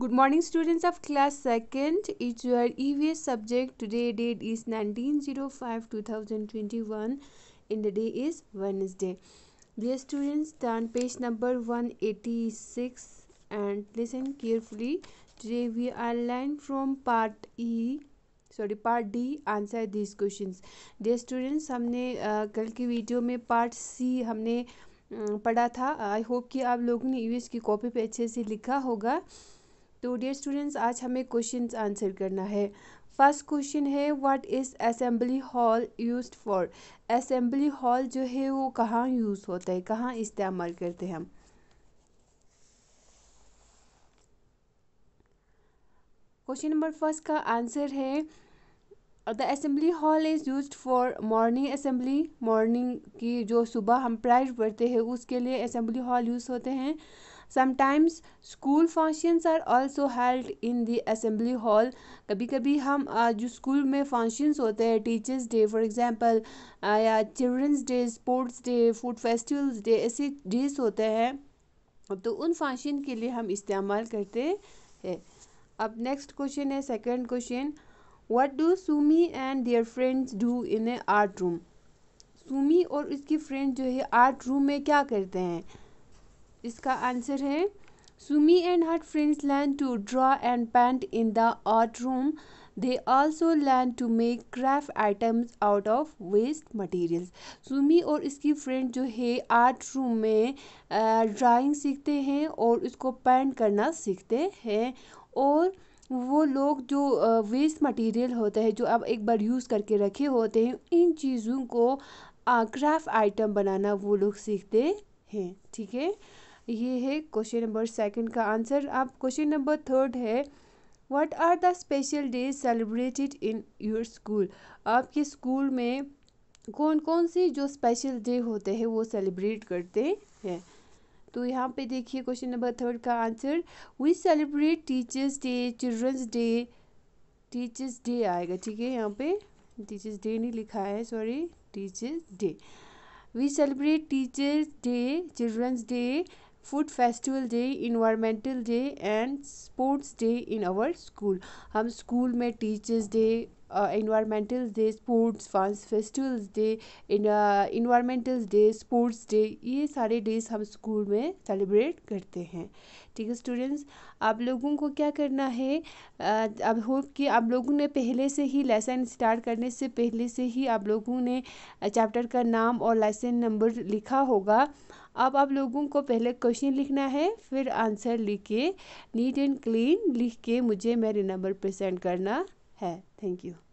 good morning students of class second is your E V S subject today date is nineteen zero five two thousand twenty one in the day is Wednesday dear students don page number one eighty six and listen carefully today we are learn from part E sorry part D answer this question dear students हमने कल की video में part सी हमने पढ़ा था I hope कि आप लोगों ने ई वी एस की कॉपी पर अच्छे से लिखा होगा तो डियर स्टूडेंट्स आज हमें क्वेश्चन आंसर करना है फर्स्ट क्वेश्चन है what is assembly hall used for assembly hall जो है वो कहाँ यूज़ होता है कहाँ इस्तेमाल करते हैं हम क्वेश्चन नंबर फर्स्ट का आंसर है the assembly hall is use for morning assembly morning की जो सुबह हम प्राइज पढ़ते हैं उसके लिए असेंबली हॉल यूज़ होते हैं sometimes school functions are also held in the assembly hall कभी कभी हम uh, जो स्कूल में फंक्शंस होते हैं टीचर्स डे फॉर एग्जाम्पल या children's day sports day food festivals day ऐसे डेज होते हैं तो उन फंक्शन के लिए हम इस्तेमाल करते हैं अब नेक्स्ट क्वेश्चन है second question what do Sumi and their friends do in a art room Sumi और उसकी फ्रेंड जो है आर्ट रूम में क्या करते हैं इसका आंसर है Sumi and her friends learn to draw and paint in the art room they also learn to make craft items out of waste materials Sumi और इसकी फ्रेंड जो है आर्ट रूम में ड्राइंग सीखते हैं और उसको पेंट करना सीखते हैं और वो लोग जो वेस्ट मटेरियल होता है जो आप एक बार यूज़ करके रखे होते हैं इन चीज़ों को क्राफ्ट आइटम बनाना वो लोग सीखते हैं ठीक है ये है क्वेश्चन नंबर सेकंड का आंसर आप क्वेश्चन नंबर थर्ड है what are the special days celebrated in your school आपके स्कूल में कौन कौन से जो स्पेशल डे होते हैं वो सेलिब्रेट करते हैं तो यहाँ पे देखिए क्वेश्चन नंबर थर्ड का answer we celebrate teachers day children's day teachers day आएगा ठीक है यहाँ पे टीचर्स डे नहीं लिखा है sorry teachers day we celebrate teachers day children's day food festival day environmental day and sports day in our school हम school में teachers day environmental day sports fun festivals day environmental day sports day ये सारे days हम school में celebrate करते हैं ठीक है स्टूडेंट्स आप लोगों को क्या करना है uh, अब होप कि आप लोगों ने पहले से ही लेसन स्टार्ट करने से पहले से ही आप लोगों ने चैप्टर uh, का नाम और लेसन नंबर लिखा होगा अब आप लोगों को पहले क्वेश्चन लिखना है फिर आंसर लिख के नीट एंड क्लीन लिख के मुझे मेरे नंबर पर सेंड करना है थैंक यू